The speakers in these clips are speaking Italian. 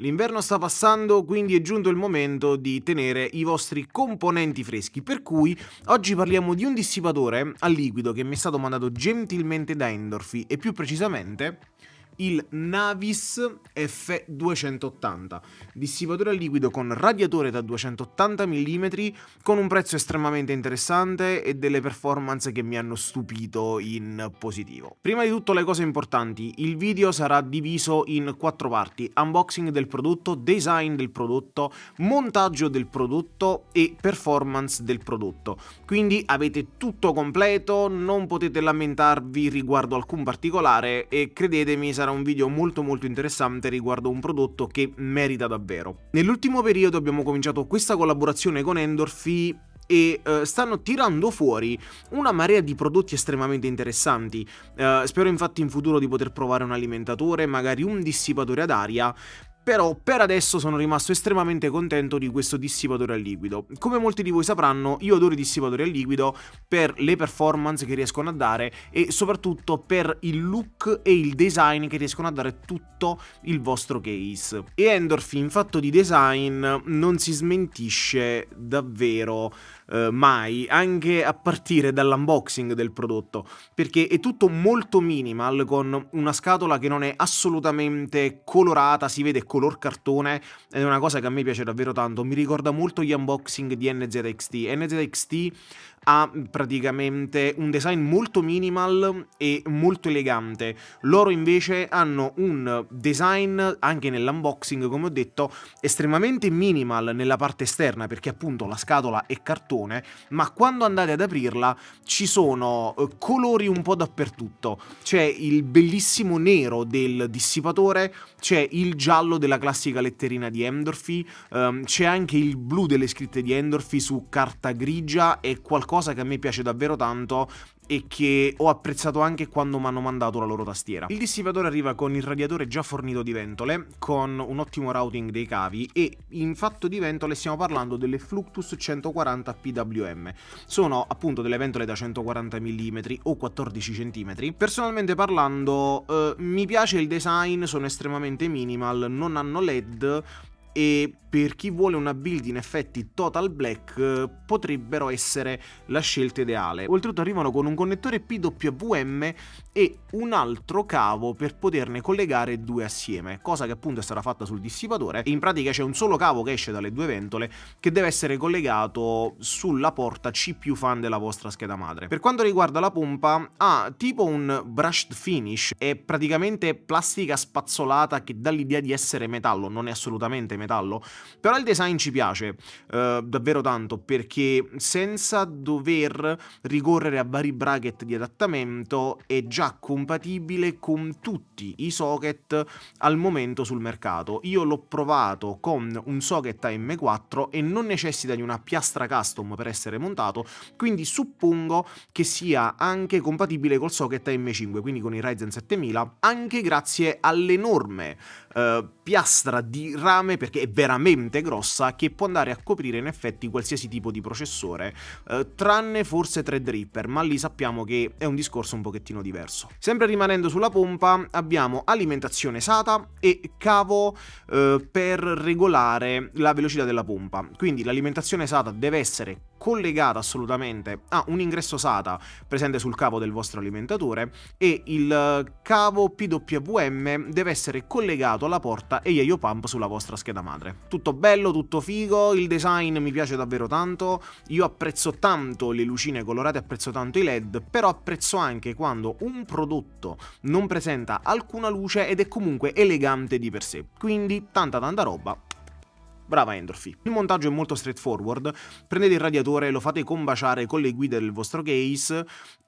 L'inverno sta passando, quindi è giunto il momento di tenere i vostri componenti freschi, per cui oggi parliamo di un dissipatore a liquido che mi è stato mandato gentilmente da Endorphy e più precisamente il Navis F280, dissipatore a liquido con radiatore da 280 mm con un prezzo estremamente interessante e delle performance che mi hanno stupito in positivo. Prima di tutto le cose importanti, il video sarà diviso in quattro parti, unboxing del prodotto, design del prodotto, montaggio del prodotto e performance del prodotto, quindi avete tutto completo, non potete lamentarvi riguardo alcun particolare e credetemi sarà sarà un video molto molto interessante riguardo un prodotto che merita davvero. Nell'ultimo periodo abbiamo cominciato questa collaborazione con Endorphy e uh, stanno tirando fuori una marea di prodotti estremamente interessanti. Uh, spero infatti in futuro di poter provare un alimentatore, magari un dissipatore ad aria però per adesso sono rimasto estremamente contento di questo dissipatore a liquido. Come molti di voi sapranno, io adoro i dissipatori a liquido per le performance che riescono a dare e soprattutto per il look e il design che riescono a dare tutto il vostro case. E Endorphin, in fatto di design, non si smentisce davvero eh, mai, anche a partire dall'unboxing del prodotto, perché è tutto molto minimal con una scatola che non è assolutamente colorata, si vede color cartone, ed è una cosa che a me piace davvero tanto, mi ricorda molto gli unboxing di NZXT. NZXT ha praticamente un design molto minimal e molto elegante. Loro invece hanno un design anche nell'unboxing, come ho detto, estremamente minimal nella parte esterna perché appunto la scatola è cartone cartone, ma quando andate ad aprirla ci sono eh, colori un po' dappertutto. C'è il bellissimo nero del dissipatore, c'è il giallo della classica letterina di Endorphy, um, c'è anche il blu delle scritte di Endorphy su carta grigia, e qualcosa che a me piace davvero tanto e che ho apprezzato anche quando mi hanno mandato la loro tastiera. Il dissipatore arriva con il radiatore già fornito di ventole, con un ottimo routing dei cavi e in fatto di ventole stiamo parlando delle Fluctus 140 PWM. Sono appunto delle ventole da 140 mm o 14 cm. Personalmente parlando eh, mi piace il design, sono estremamente minimal, non hanno LED, e per chi vuole una build in effetti total black eh, potrebbero essere la scelta ideale. Oltretutto arrivano con un connettore PWM e un altro cavo per poterne collegare due assieme, cosa che appunto sarà fatta sul dissipatore. In pratica c'è un solo cavo che esce dalle due ventole che deve essere collegato sulla porta CPU fan della vostra scheda madre. Per quanto riguarda la pompa, ha tipo un brushed finish, è praticamente plastica spazzolata che dà l'idea di essere metallo, non è assolutamente metallo metallo. Però il design ci piace eh, davvero tanto perché senza dover ricorrere a vari bracket di adattamento è già compatibile con tutti i socket al momento sul mercato. Io l'ho provato con un socket AM4 e non necessita di una piastra custom per essere montato, quindi suppongo che sia anche compatibile col socket AM5, quindi con i Ryzen 7000, anche grazie all'enorme eh, piastra di rame per perché è veramente grossa che può andare a coprire in effetti qualsiasi tipo di processore, eh, tranne forse Threadripper, ma lì sappiamo che è un discorso un pochettino diverso. Sempre rimanendo sulla pompa abbiamo alimentazione SATA e cavo eh, per regolare la velocità della pompa, quindi l'alimentazione SATA deve essere collegata assolutamente a un ingresso SATA presente sul cavo del vostro alimentatore e il eh, cavo PWM deve essere collegato alla porta e IO Pump sulla vostra scheda madre. Tutto bello, tutto figo, il design mi piace davvero tanto, io apprezzo tanto le lucine colorate, apprezzo tanto i LED, però apprezzo anche quando un prodotto non presenta alcuna luce ed è comunque elegante di per sé. Quindi tanta tanta roba Brava Endorphy. Il montaggio è molto straightforward, prendete il radiatore, lo fate combaciare con le guide del vostro case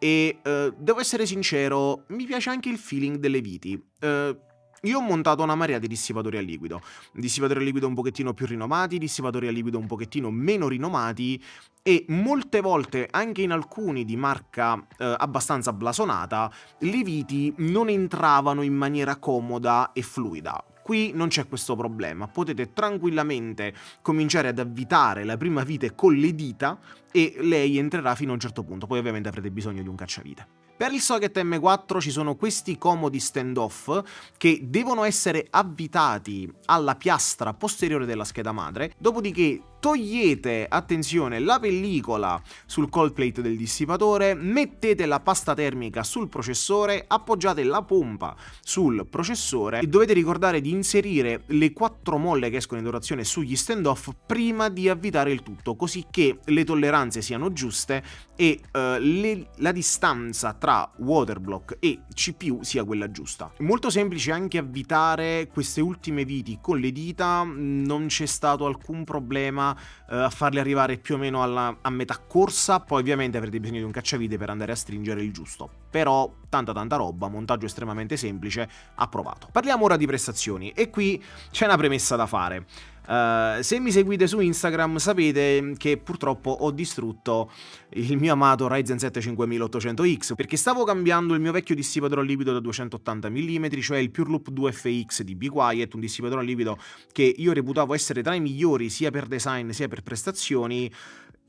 e eh, devo essere sincero, mi piace anche il feeling delle viti. Eh, io ho montato una marea di dissipatori a liquido, dissipatori a liquido un pochettino più rinomati, dissipatori a liquido un pochettino meno rinomati e molte volte, anche in alcuni di marca eh, abbastanza blasonata, le viti non entravano in maniera comoda e fluida. Qui non c'è questo problema, potete tranquillamente cominciare ad avvitare la prima vite con le dita e lei entrerà fino a un certo punto, poi ovviamente avrete bisogno di un cacciavite. Per il socket M4 ci sono questi comodi standoff che devono essere avvitati alla piastra posteriore della scheda madre, dopodiché togliete, attenzione, la pellicola sul cold plate del dissipatore, mettete la pasta termica sul processore, appoggiate la pompa sul processore e dovete ricordare di inserire le quattro molle che escono in dorazione sugli standoff prima di avvitare il tutto, così che le tolleranze distanze siano giuste e uh, le, la distanza tra water block e CPU sia quella giusta. Molto semplice anche avvitare queste ultime viti con le dita, non c'è stato alcun problema uh, a farle arrivare più o meno alla, a metà corsa, poi ovviamente avrete bisogno di un cacciavite per andare a stringere il giusto, però tanta tanta roba, montaggio estremamente semplice, approvato. Parliamo ora di prestazioni e qui c'è una premessa da fare. Eh, se mi seguite su Instagram sapete che purtroppo ho distrutto il mio amato Ryzen 7 5800X perché stavo cambiando il mio vecchio dissipatore a liquido da 280 mm, cioè il Pure Loop 2FX di Be Quiet, un dissipatore a liquido che io reputavo essere tra i migliori sia per design sia per prestazioni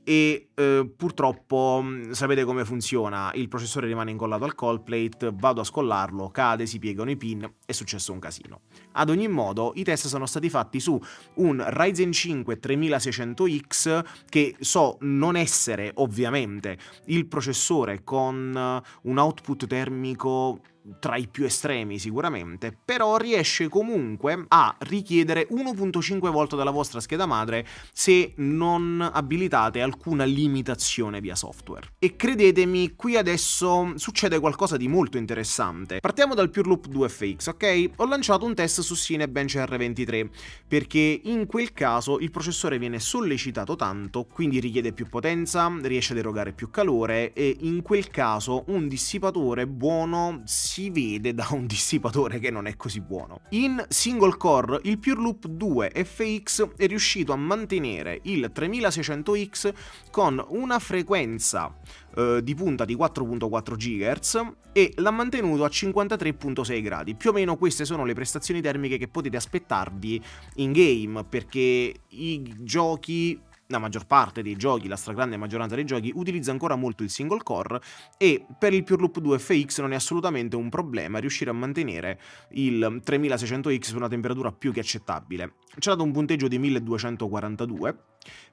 e eh, purtroppo mm, sapete come funziona, il processore rimane incollato al call plate, vado a scollarlo, cade, si piegano i pin, è successo un casino. Ad ogni modo i test sono stati fatti su un Ryzen 5 3600X che so non essere ovviamente il processore con eh, un output termico tra i più estremi sicuramente, però riesce comunque a richiedere 1.5 volte dalla vostra scheda madre se non abilitate alcuna limitazione via software. E credetemi, qui adesso succede qualcosa di molto interessante. Partiamo dal Pure Loop 2FX, ok? Ho lanciato un test su Cinebench R23 perché in quel caso il processore viene sollecitato tanto, quindi richiede più potenza, riesce ad erogare più calore e in quel caso un dissipatore buono si si vede da un dissipatore che non è così buono. In single core il Pure Loop 2 FX è riuscito a mantenere il 3600X con una frequenza eh, di punta di 4.4 GHz e l'ha mantenuto a 53.6 gradi. Più o meno queste sono le prestazioni termiche che potete aspettarvi in game perché i giochi la maggior parte dei giochi, la stragrande maggioranza dei giochi, utilizza ancora molto il single core e per il Pure Loop 2 FX non è assolutamente un problema riuscire a mantenere il 3600X su una temperatura più che accettabile. Ci ha dato un punteggio di 1242,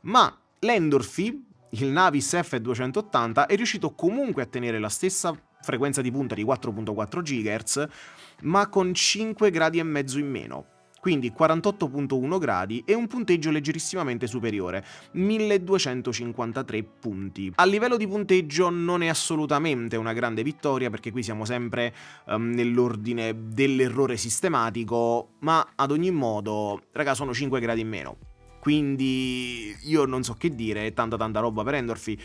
ma l'Endorphy, il Navis F280, è riuscito comunque a tenere la stessa frequenza di punta di 4.4 GHz, ma con 5 gradi e mezzo in meno quindi 48.1 gradi e un punteggio leggerissimamente superiore, 1253 punti. A livello di punteggio non è assolutamente una grande vittoria perché qui siamo sempre um, nell'ordine dell'errore sistematico, ma ad ogni modo, raga, sono 5 gradi in meno quindi io non so che dire, è tanta tanta roba per Endorphy,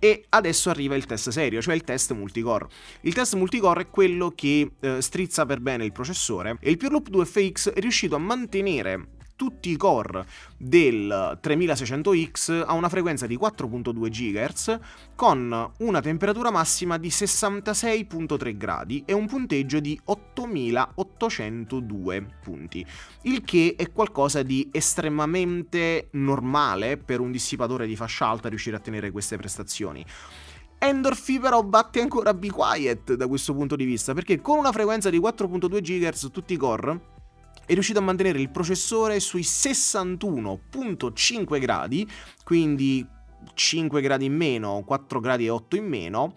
e adesso arriva il test serio, cioè il test multicore. Il test multicore è quello che eh, strizza per bene il processore e il Pure Loop 2FX è riuscito a mantenere tutti i core del 3600X a una frequenza di 4.2 GHz con una temperatura massima di 66.3 gradi e un punteggio di 8802 punti, il che è qualcosa di estremamente normale per un dissipatore di fascia alta riuscire a tenere queste prestazioni. Endorphy però batte ancora Be Quiet da questo punto di vista, perché con una frequenza di 4.2 GHz tutti i core è riuscito a mantenere il processore sui 61.5 gradi, quindi 5 gradi in meno, 4 gradi e 8 in meno,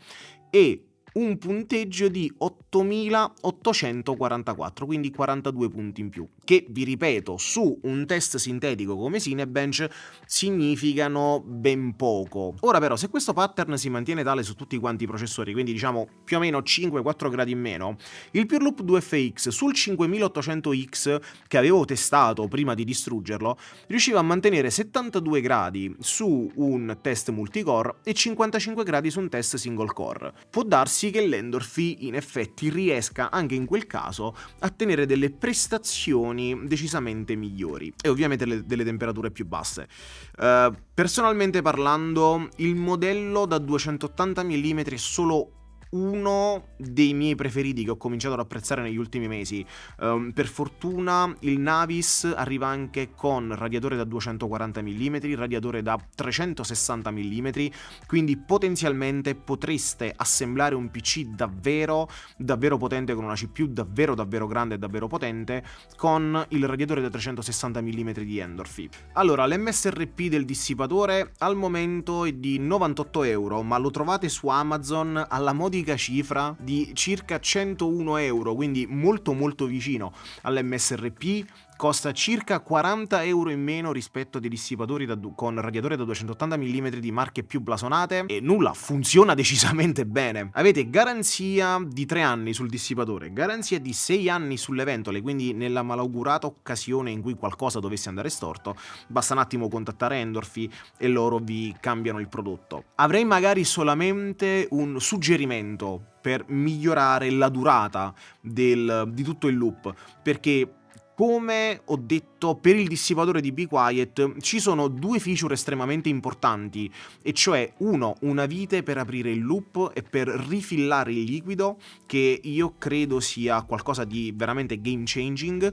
e un punteggio di 8844, quindi 42 punti in più che vi ripeto su un test sintetico come Cinebench significano ben poco. Ora però se questo pattern si mantiene tale su tutti quanti i processori, quindi diciamo più o meno 5-4 gradi in meno, il Pure Loop 2FX sul 5800X che avevo testato prima di distruggerlo riusciva a mantenere 72 gradi su un test multicore e 55 gradi su un test single core. Può darsi che l'Endorphy in effetti riesca anche in quel caso a tenere delle prestazioni condizioni decisamente migliori e ovviamente le, delle temperature più basse. Uh, personalmente parlando, il modello da 280 mm è solo uno dei miei preferiti che ho cominciato ad apprezzare negli ultimi mesi. Um, per fortuna il Navis arriva anche con radiatore da 240 mm, radiatore da 360 mm, quindi potenzialmente potreste assemblare un PC davvero, davvero potente con una CPU davvero, davvero grande e davvero potente con il radiatore da 360 mm di Endorphy. Allora, l'MSRP del dissipatore al momento è di 98 euro, ma lo trovate su Amazon alla modi storica cifra di circa 101 euro, quindi molto molto vicino all'MSRP costa circa 40 euro in meno rispetto a dei dissipatori du- con radiatore da 280 mm di marche più blasonate e nulla, funziona decisamente bene. Avete garanzia di 3 anni sul dissipatore, garanzia di 6 anni sulle ventole, quindi nella malaugurata occasione in cui qualcosa dovesse andare storto, basta un attimo contattare Endorfi e loro vi cambiano il prodotto. Avrei magari solamente un suggerimento per migliorare la durata del, di tutto il loop, perché come ho detto, per il dissipatore di Be Quiet ci sono due feature estremamente importanti, e cioè uno, una vite per aprire il loop e per rifillare il liquido, che io credo sia qualcosa di veramente game changing,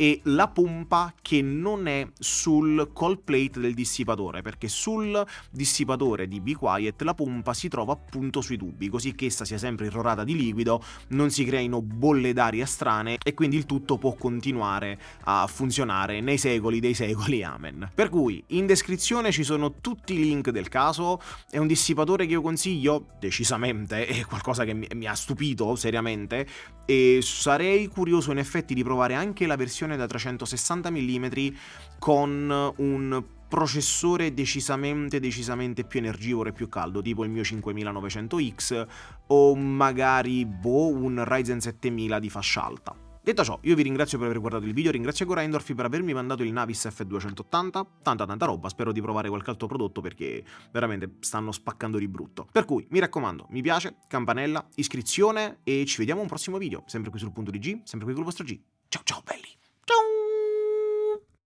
e la pompa che non è sul call plate del dissipatore, perché sul dissipatore di Be Quiet la pompa si trova appunto sui tubi, così che essa sia sempre irrorata di liquido, non si creino bolle d'aria strane e quindi il tutto può continuare a funzionare nei secoli dei secoli, amen. Per cui in descrizione ci sono tutti i link del caso, è un dissipatore che io consiglio decisamente, è qualcosa che mi, mi ha stupito seriamente e sarei curioso in effetti di provare anche la versione scansione da 360 mm con un processore decisamente decisamente più energivore e più caldo, tipo il mio 5900X o magari boh, un Ryzen 7000 di fascia alta. Detto ciò, io vi ringrazio per aver guardato il video, ringrazio ancora Endorfi per avermi mandato il Navis F280, tanta tanta roba, spero di provare qualche altro prodotto perché veramente stanno spaccando di brutto. Per cui, mi raccomando, mi piace, campanella, iscrizione e ci vediamo un prossimo video, sempre qui sul punto di G, sempre qui col vostro G. Ciao ciao belli! 中。